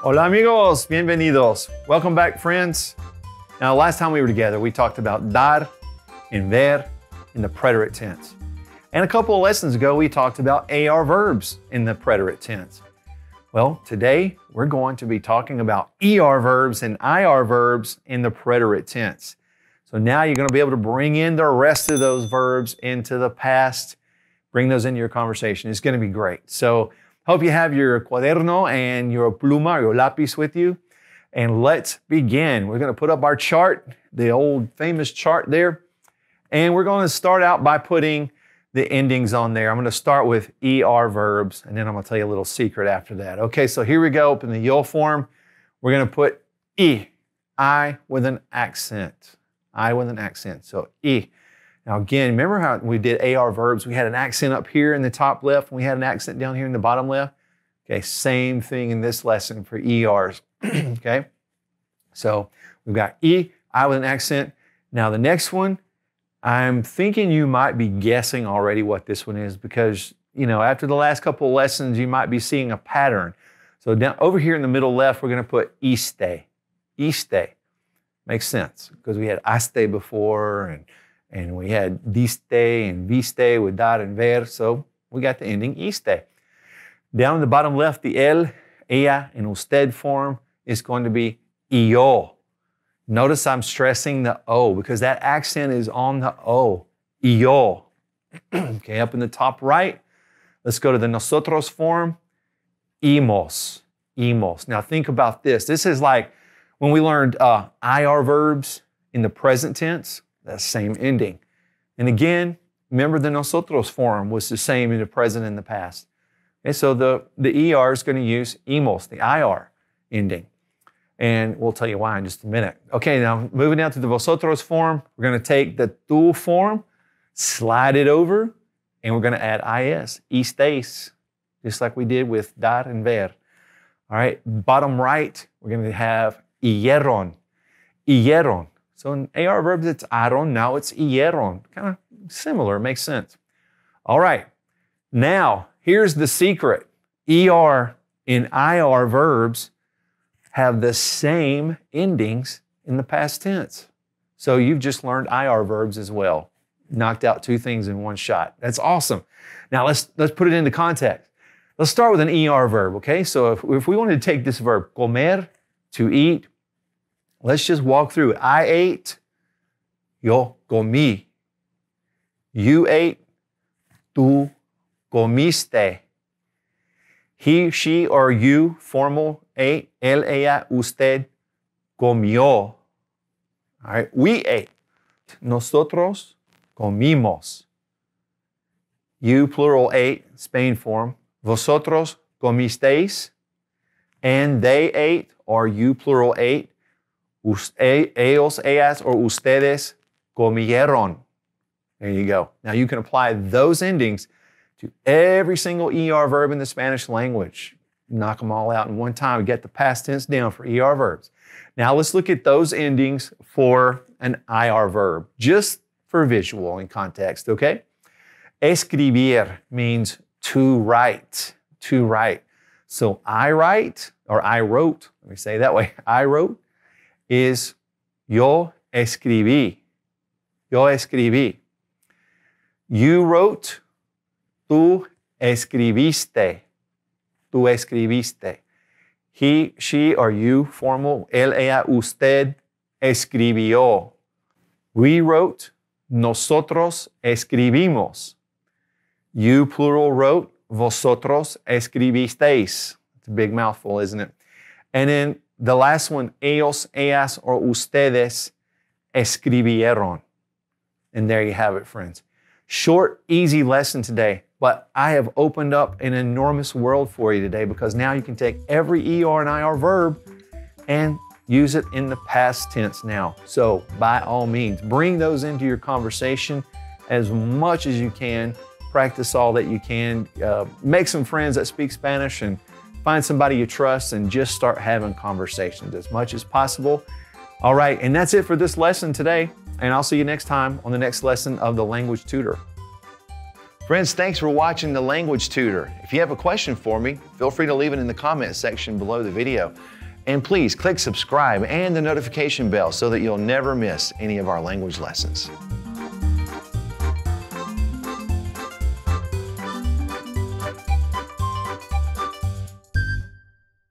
Hola amigos, bienvenidos. Welcome back, friends. Now, last time we were together, we talked about dar and ver in the preterite tense. And a couple of lessons ago, we talked about AR verbs in the preterite tense. Well, today we're going to be talking about ER verbs and IR verbs in the preterite tense. So now you're going to be able to bring in the rest of those verbs into the past, bring those into your conversation. It's going to be great. So hope you have your cuaderno and your pluma, your lápiz with you. And let's begin. We're going to put up our chart, the old famous chart there. And we're going to start out by putting the endings on there. I'm going to start with ER verbs, and then I'm going to tell you a little secret after that. Okay, so here we go. Up in the yo form, we're going to put E, I with an accent. I with an accent. So E. Now again, remember how we did AR verbs? We had an accent up here in the top left, and we had an accent down here in the bottom left. Okay, same thing in this lesson for ERs. okay, so we've got E, I with an accent. Now the next one, I'm thinking you might be guessing already what this one is because you know after the last couple of lessons, you might be seeing a pattern. So down over here in the middle left, we're going to put este, este. Makes sense because we had aste before and and we had diste and viste with dar and ver, so we got the ending iste. Down in the bottom left, the el, ella, and usted form is going to be io. Notice I'm stressing the O because that accent is on the O, io. okay, up in the top right, let's go to the nosotros form, imos, imos. Now think about this. This is like when we learned uh, IR verbs in the present tense, that same ending. And again, remember the nosotros form was the same in the present and the past. And so the, the ER is going to use emos, the IR ending. And we'll tell you why in just a minute. Okay, now moving down to the vosotros form, we're going to take the tu form, slide it over, and we're going to add is, estáis, just like we did with dar and ver. All right, bottom right, we're going to have Ieron. Ieron. So in AR verbs, it's aron. Now it's ieron. Kind of similar. Makes sense. All right. Now, here's the secret. ER and IR verbs have the same endings in the past tense. So you've just learned IR verbs as well. Knocked out two things in one shot. That's awesome. Now let's let's put it into context. Let's start with an ER verb, okay? So if, if we wanted to take this verb, comer to eat. Let's just walk through it. I ate, yo comí. You ate, tú comiste. He, she, or you, formal, ate. Él, ella, usted, comió. All right, we ate. Nosotros comimos. You, plural, ate, Spain form. Vosotros comisteis and they ate, or you plural ate, ellos, ellas, or ustedes comieron. There you go. Now you can apply those endings to every single ER verb in the Spanish language. Knock them all out in one time. Get the past tense down for ER verbs. Now let's look at those endings for an IR verb, just for visual and context, okay? Escribir means to write, to write. So I write, or I wrote, let me say that way, I wrote is yo escribí. Yo escribí. You wrote, tú escribiste. Tú escribiste. He, she, or you, formal. Él, ella, usted escribió. We wrote, nosotros escribimos. You, plural, wrote, vosotros escribisteis. It's a big mouthful, isn't it? And then the last one, ellos, ellas, or ustedes escribieron. And there you have it, friends. Short, easy lesson today, but I have opened up an enormous world for you today because now you can take every ER and IR verb and use it in the past tense now. So, by all means, bring those into your conversation as much as you can practice all that you can. Uh, make some friends that speak Spanish and find somebody you trust and just start having conversations as much as possible. All right, and that's it for this lesson today. And I'll see you next time on the next lesson of The Language Tutor. Friends, thanks for watching The Language Tutor. If you have a question for me, feel free to leave it in the comment section below the video. And please click subscribe and the notification bell so that you'll never miss any of our language lessons.